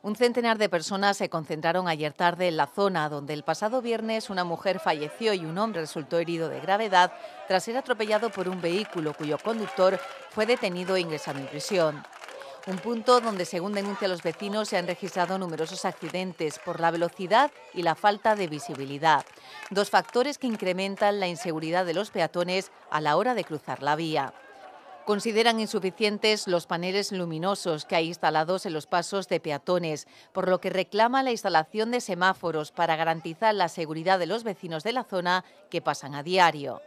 Un centenar de personas se concentraron ayer tarde en la zona donde el pasado viernes una mujer falleció y un hombre resultó herido de gravedad tras ser atropellado por un vehículo cuyo conductor fue detenido e ingresado en prisión. Un punto donde, según denuncian los vecinos, se han registrado numerosos accidentes por la velocidad y la falta de visibilidad, dos factores que incrementan la inseguridad de los peatones a la hora de cruzar la vía. Consideran insuficientes los paneles luminosos que hay instalados en los pasos de peatones, por lo que reclama la instalación de semáforos para garantizar la seguridad de los vecinos de la zona que pasan a diario.